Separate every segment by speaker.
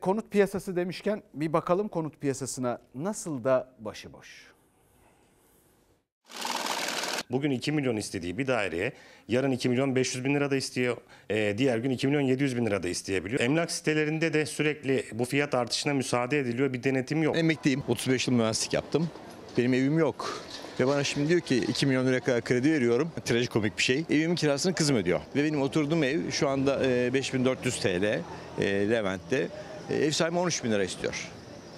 Speaker 1: Konut piyasası demişken bir bakalım konut piyasasına nasıl da başıboş.
Speaker 2: Bugün 2 milyon istediği bir daireye yarın 2 milyon 500 bin lira da istiyor. E, diğer gün 2 milyon 700 bin lira da isteyebiliyor. Emlak sitelerinde de sürekli
Speaker 1: bu fiyat artışına müsaade ediliyor. Bir denetim yok. Emekliyim. 35 yıl mühendislik yaptım. Benim evim yok. Ve bana şimdi diyor ki 2 milyon lira kadar kredi veriyorum. Trajikomik bir şey. Evimin kirasını kızım ödüyor. Ve benim oturduğum ev şu anda 5400 e, TL e, Levent'te. E, ev sahibi 13 bin lira istiyor.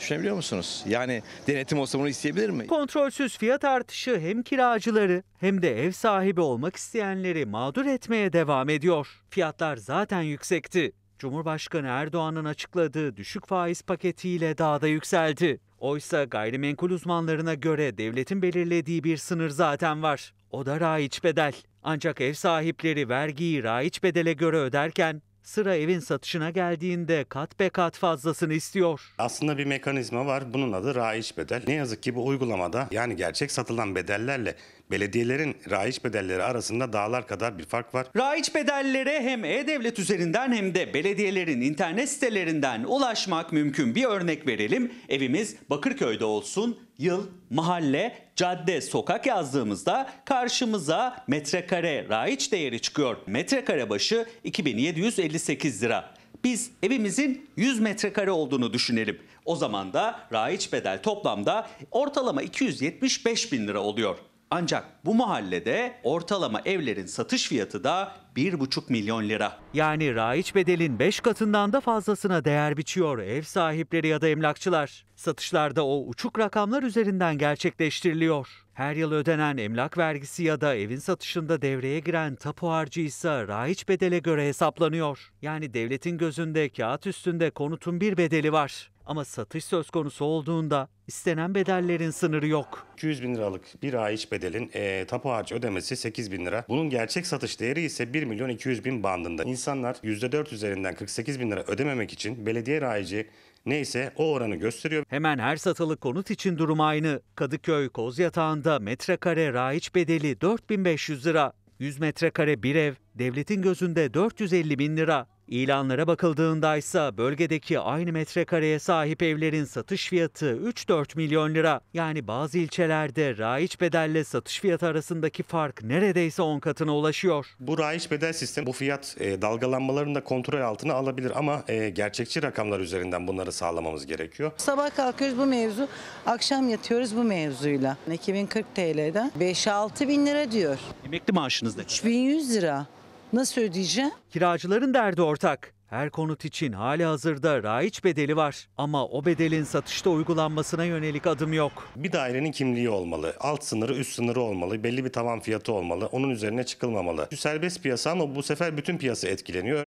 Speaker 1: Düşünebiliyor musunuz? Yani denetim olsa bunu isteyebilir mi?
Speaker 3: Kontrolsüz fiyat artışı hem kiracıları hem de ev sahibi olmak isteyenleri mağdur etmeye devam ediyor. Fiyatlar zaten yüksekti. Cumhurbaşkanı Erdoğan'ın açıkladığı düşük faiz paketiyle daha da yükseldi. Oysa gayrimenkul uzmanlarına göre devletin belirlediği bir sınır zaten var. O da raiç bedel. Ancak ev sahipleri vergiyi raiç bedele göre öderken Sıra evin satışına geldiğinde kat be kat fazlasını istiyor. Aslında bir mekanizma var. Bunun adı raiç bedel. Ne yazık ki bu uygulamada yani
Speaker 2: gerçek satılan bedellerle belediyelerin raiç bedelleri arasında dağlar kadar bir fark var.
Speaker 3: Raiç bedellere hem e-devlet üzerinden hem de belediyelerin internet sitelerinden ulaşmak mümkün. Bir örnek verelim. Evimiz Bakırköy'de olsun. Yıl, mahalle, cadde, sokak yazdığımızda karşımıza metrekare raiç değeri çıkıyor. Metrekare başı 2758 lira. Biz evimizin 100 metrekare olduğunu düşünelim. O zaman da raiç bedel toplamda ortalama 275 bin lira oluyor. Ancak bu mahallede ortalama evlerin satış fiyatı da 1,5 milyon lira. Yani raiç bedelin 5 katından da fazlasına değer biçiyor ev sahipleri ya da emlakçılar. Satışlarda o uçuk rakamlar üzerinden gerçekleştiriliyor. Her yıl ödenen emlak vergisi ya da evin satışında devreye giren tapu harcı ise raiç bedele göre hesaplanıyor. Yani devletin gözünde kağıt üstünde konutun bir bedeli var. Ama satış söz konusu olduğunda istenen bedellerin sınırı yok.
Speaker 2: 200 bin liralık bir aiş bedelin e, tapu harç ödemesi 8 bin lira. Bunun gerçek satış değeri ise 1 milyon 200 bin bandında. İnsanlar %4 üzerinden 48 bin lira ödememek için belediye rayici
Speaker 3: neyse o oranı gösteriyor. Hemen her satılık konut için durum aynı. Kadıköy Koz Yatağında metrekare rayiç bedeli 4500 lira. 100 metrekare bir ev devletin gözünde 450 bin lira. İlanlara bakıldığında ise bölgedeki aynı metrekareye sahip evlerin satış fiyatı 3-4 milyon lira. Yani bazı ilçelerde raiç bedelle satış fiyatı arasındaki fark neredeyse 10 katına ulaşıyor. Bu raiç
Speaker 2: bedel sistemi bu fiyat e, dalgalanmalarını da kontrol altına alabilir ama e, gerçekçi rakamlar üzerinden bunları sağlamamız gerekiyor. Sabah kalkıyoruz bu mevzu, akşam yatıyoruz bu mevzuyla. 2040 TL'den 5-6 bin lira diyor.
Speaker 3: Emekli maaşınız maaşınızda? 3100 lira. Nasıl ödeyeceğim? Kiracıların derdi ortak. Her konut için hali hazırda raiç bedeli var ama o bedelin satışta uygulanmasına yönelik adım yok. Bir dairenin kimliği
Speaker 2: olmalı. Alt sınırı üst sınırı olmalı. Belli bir tavan fiyatı olmalı. Onun üzerine çıkılmamalı. Serbest piyasan o bu sefer bütün piyasa etkileniyor.